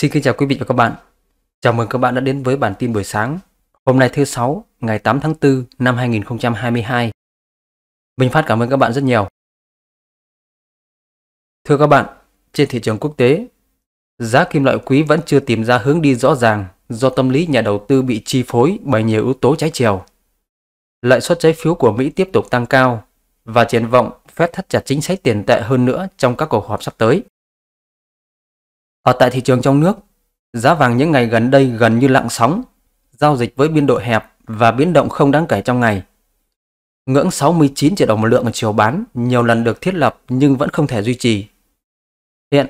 Xin kính chào quý vị và các bạn. Chào mừng các bạn đã đến với bản tin buổi sáng. Hôm nay thứ sáu ngày 8 tháng 4 năm 2022. mình Phát cảm ơn các bạn rất nhiều. Thưa các bạn, trên thị trường quốc tế, giá kim loại quý vẫn chưa tìm ra hướng đi rõ ràng do tâm lý nhà đầu tư bị chi phối bởi nhiều yếu tố trái chiều. Lãi suất trái phiếu của Mỹ tiếp tục tăng cao và triển vọng Fed thắt chặt chính sách tiền tệ hơn nữa trong các cuộc họp sắp tới. Ở tại thị trường trong nước, giá vàng những ngày gần đây gần như lặng sóng, giao dịch với biên độ hẹp và biến động không đáng kể trong ngày. Ngưỡng 69 triệu đồng một lượng ở chiều bán nhiều lần được thiết lập nhưng vẫn không thể duy trì. Hiện,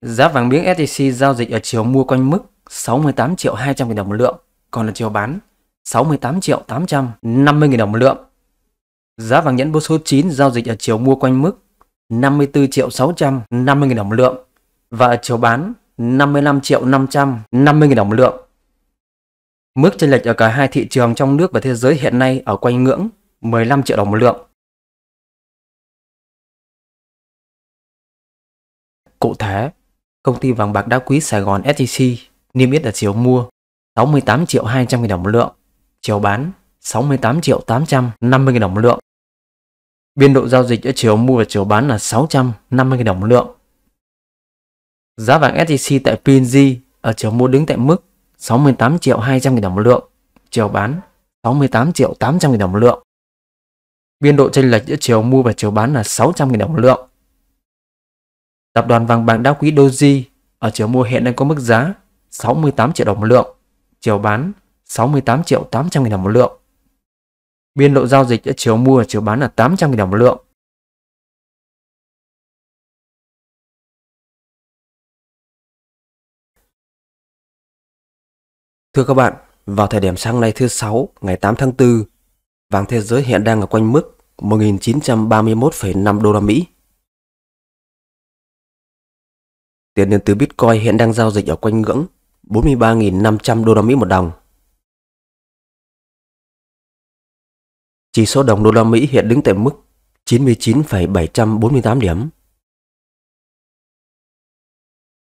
giá vàng miếng SJC e giao dịch ở chiều mua quanh mức 68 triệu 200 000 đồng một lượng, còn ở chiều bán 68 triệu 850 000 đồng một lượng. Giá vàng nhẫn bố số 9 giao dịch ở chiều mua quanh mức 54 triệu 650 000 đồng một lượng, và chiều bán 55 triệu 550 nghìn đồng một lượng. Mức chênh lệch ở cả hai thị trường trong nước và thế giới hiện nay ở quanh ngưỡng 15 triệu đồng một lượng. Cụ thể, công ty vàng bạc đá quý Sài Gòn SJC niêm yết ở chiều mua 68 triệu 200 nghìn đồng một lượng, chiều bán 68 triệu 850 nghìn đồng một lượng. Biên độ giao dịch ở chiều mua và chiều bán là 650 nghìn đồng một lượng. Giá vàng SJC tại PNG ở chiều mua đứng tại mức 68 triệu 200 000 đồng một lượng, chiều bán 68 triệu 800 000 đồng một lượng. Biên độ chênh lệch giữa chiều mua và chiều bán là 600 000 đồng một lượng. Tập đoàn vàng bạc đá quý Doji ở chiều mua hiện đang có mức giá 68 triệu đồng một lượng, chiều bán 68 triệu 800 000 đồng một lượng. Biên độ giao dịch giữa chiều mua và chiều bán là 800 000 đồng một lượng. Thưa các bạn, vào thời điểm sáng nay thứ sáu ngày 8 tháng 4, vàng thế giới hiện đang ở quanh mức 1931,5 đô la Mỹ. Tiền điện tử Bitcoin hiện đang giao dịch ở quanh ngưỡng 43.500 đô la Mỹ một đồng. Chỉ số đồng đô la Mỹ hiện đứng tại mức 99,748 điểm.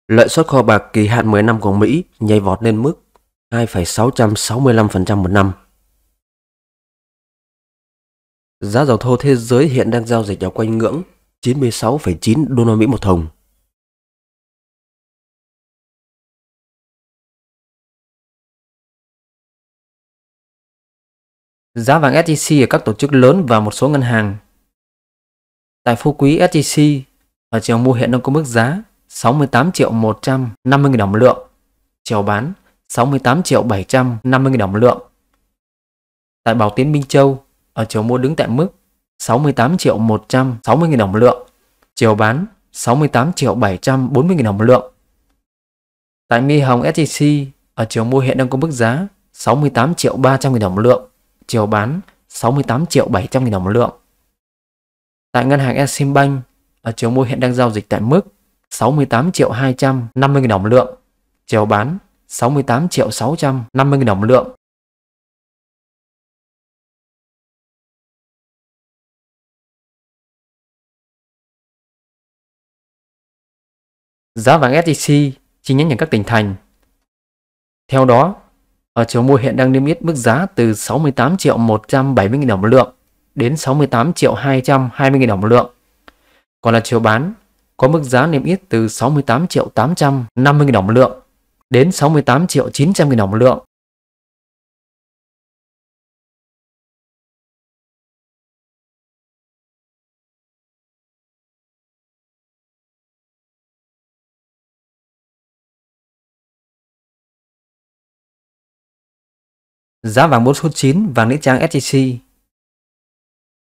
Lợi suất kho bạc kỳ hạn 10 năm của Mỹ nhảy vọt lên mức 2,665% một năm. Giá dầu thô thế giới hiện đang giao dịch ở quanh ngưỡng 96,9 đô la Mỹ một thùng. Giá vàng SJC ở các tổ chức lớn và một số ngân hàng. Tại phú quý SJC, ở chiều mua hiện đang có mức giá 68 triệu 150 000 đồng một lượng, chiều bán 68 triệu 750 nghìn đồng một lượng. Tại Bảo Tiến Minh Châu, ở chiều mua đứng tại mức 68 triệu 160 nghìn đồng một lượng, chiều bán 68 triệu 740 nghìn đồng một lượng. Tại Nghi Hồng SJC, ở chiều mua hiện đang có mức giá 68 triệu 300 nghìn đồng một lượng, chiều bán 68 triệu 700 nghìn đồng một lượng. Tại ngân hàng Eximbank, ở chiều mua hiện đang giao dịch tại mức 68 triệu 250 nghìn đồng một lượng, chiều bán 68 triệu 650 nghìn đồng lượng. Giá vàng SJC chi nhánh ở các tỉnh thành. Theo đó, ở chiều mua hiện đang niêm yết mức giá từ 68 triệu 170 nghìn đồng một lượng đến 68 triệu 220 nghìn đồng một lượng. Còn là chiều bán có mức giá niêm yết từ 68 triệu 850 nghìn đồng một lượng đến 68 triệu 900 nghìn đồng một lượng. Giá vàng bốn số 9 vàng nữ trang SJC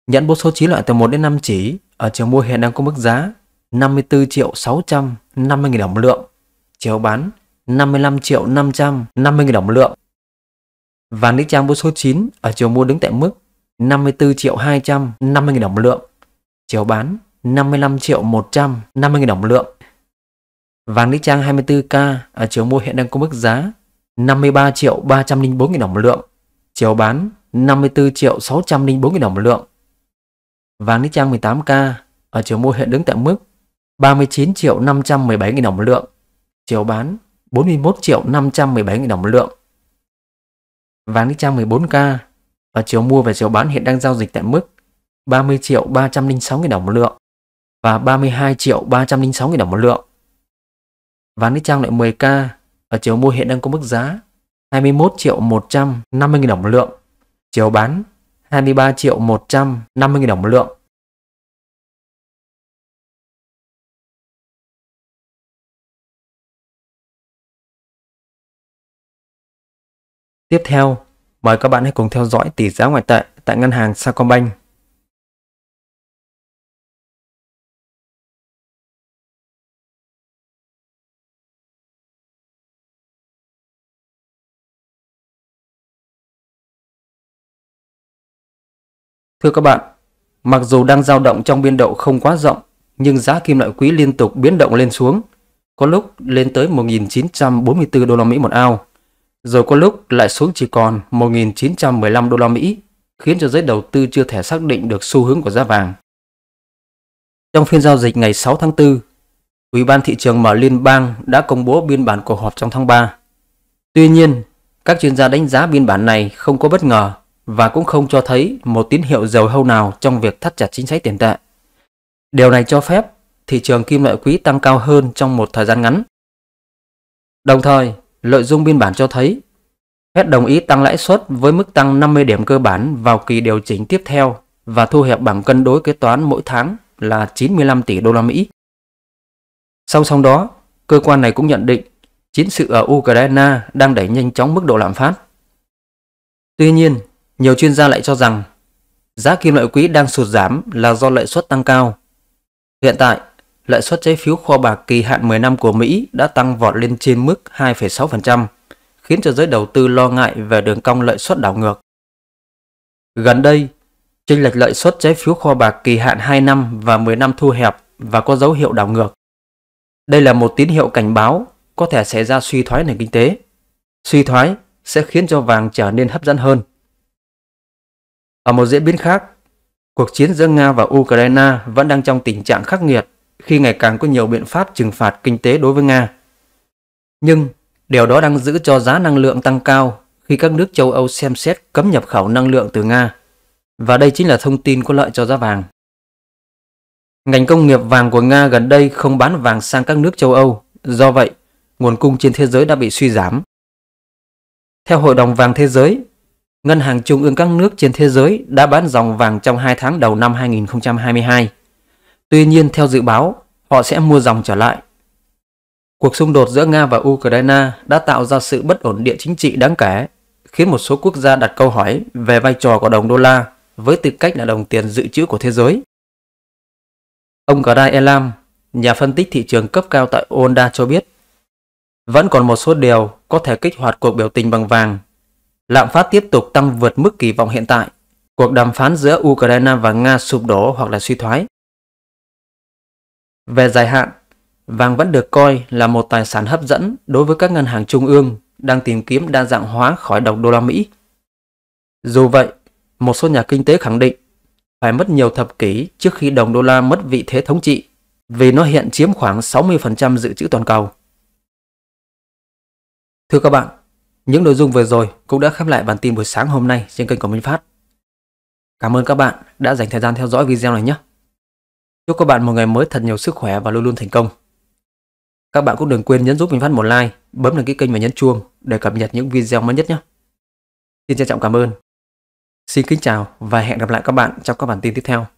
nhận bốn số 9 loại từ 1 đến 5 chỉ ở chiều mua hiện đang có mức giá 54 triệu 650 nghìn đồng một lượng, chiều bán 55 triệu 550 nghìn đồng một lượng. Vàng đích trang mua số 9 ở chiều mua đứng tại mức 54 triệu 250 nghìn đồng một lượng. Chiều bán 55 triệu 150 nghìn đồng một lượng. Vàng đích trang 24K ở chiều mua hiện đang có mức giá 53 triệu 304 nghìn đồng một lượng. Chiều bán 54 triệu 604 nghìn đồng một lượng. Vàng đích trang 18K ở chiều mua hiện đứng tại mức 39 triệu 517 nghìn đồng một lượng. Chiều bán 41 triệu 517 nghìn đồng một lượng. Vàng Nikkei 14K và chiều mua và chiều bán hiện đang giao dịch tại mức 30 triệu 306 nghìn đồng một lượng và 32 triệu 306 nghìn đồng một lượng. Vàng trang lại 10K và chiều mua hiện đang có mức giá 21 triệu 150 nghìn đồng một lượng. Chiều bán 23 triệu 150 nghìn đồng một lượng. Tiếp theo, mời các bạn hãy cùng theo dõi tỷ giá ngoại tệ tại ngân hàng Sacombank. Thưa các bạn, mặc dù đang dao động trong biên độ không quá rộng, nhưng giá kim loại quý liên tục biến động lên xuống, có lúc lên tới 1.944 đô la Mỹ một ao rồi có lúc lại xuống chỉ còn 1.915 đô la Mỹ, khiến cho giới đầu tư chưa thể xác định được xu hướng của giá vàng. Trong phiên giao dịch ngày 6 tháng 4, Ủy ban thị trường mở liên bang đã công bố biên bản cuộc họp trong tháng 3. Tuy nhiên, các chuyên gia đánh giá biên bản này không có bất ngờ và cũng không cho thấy một tín hiệu dầu hâu nào trong việc thắt chặt chính sách tiền tệ. Điều này cho phép thị trường kim loại quý tăng cao hơn trong một thời gian ngắn. Đồng thời, Nội dung biên bản cho thấy Fed đồng ý tăng lãi suất với mức tăng 50 điểm cơ bản vào kỳ điều chỉnh tiếp theo và thu hẹp bảng cân đối kế toán mỗi tháng là 95 tỷ đô la Mỹ. Song song đó, cơ quan này cũng nhận định chiến sự ở Ukraine đang đẩy nhanh chóng mức độ lạm phát. Tuy nhiên, nhiều chuyên gia lại cho rằng giá kim loại quý đang sụt giảm là do lãi suất tăng cao. Hiện tại, lãi suất trái phiếu kho bạc kỳ hạn 10 năm của Mỹ đã tăng vọt lên trên mức 2,6%, khiến cho giới đầu tư lo ngại về đường cong lợi suất đảo ngược. Gần đây, chênh lệch lợi suất trái phiếu kho bạc kỳ hạn 2 năm và 10 năm thu hẹp và có dấu hiệu đảo ngược. Đây là một tín hiệu cảnh báo có thể xảy ra suy thoái nền kinh tế. Suy thoái sẽ khiến cho vàng trở nên hấp dẫn hơn. Ở một diễn biến khác, cuộc chiến giữa Nga và Ukraine vẫn đang trong tình trạng khắc nghiệt khi ngày càng có nhiều biện pháp trừng phạt kinh tế đối với Nga. Nhưng điều đó đang giữ cho giá năng lượng tăng cao khi các nước châu Âu xem xét cấm nhập khẩu năng lượng từ Nga. Và đây chính là thông tin có lợi cho giá vàng. Ngành công nghiệp vàng của Nga gần đây không bán vàng sang các nước châu Âu, do vậy nguồn cung trên thế giới đã bị suy giảm. Theo Hội đồng Vàng Thế giới, ngân hàng trung ương các nước trên thế giới đã bán dòng vàng trong 2 tháng đầu năm 2022 Tuy nhiên theo dự báo, họ sẽ mua dòng trở lại. Cuộc xung đột giữa Nga và Ukraine đã tạo ra sự bất ổn địa chính trị đáng kể, khiến một số quốc gia đặt câu hỏi về vai trò của đồng đô la với tư cách là đồng tiền dự trữ của thế giới. Ông Gray Elam, nhà phân tích thị trường cấp cao tại Onda cho biết, vẫn còn một số điều có thể kích hoạt cuộc biểu tình bằng vàng. Lạm phát tiếp tục tăng vượt mức kỳ vọng hiện tại. Cuộc đàm phán giữa Ukraine và Nga sụp đổ hoặc là suy thoái. Về dài hạn, vàng vẫn được coi là một tài sản hấp dẫn đối với các ngân hàng trung ương đang tìm kiếm đa dạng hóa khỏi đồng đô la Mỹ. Dù vậy, một số nhà kinh tế khẳng định phải mất nhiều thập kỷ trước khi đồng đô la mất vị thế thống trị vì nó hiện chiếm khoảng 60% dự trữ toàn cầu. Thưa các bạn, những nội dung vừa rồi cũng đã khép lại bản tin buổi sáng hôm nay trên kênh của Minh Phát. Cảm ơn các bạn đã dành thời gian theo dõi video này nhé. Chúc các bạn một ngày mới thật nhiều sức khỏe và luôn luôn thành công. Các bạn cũng đừng quên nhấn giúp mình phát một like, bấm đăng ký kênh và nhấn chuông để cập nhật những video mới nhất nhé. Xin trân trọng cảm ơn. Xin kính chào và hẹn gặp lại các bạn trong các bản tin tiếp theo.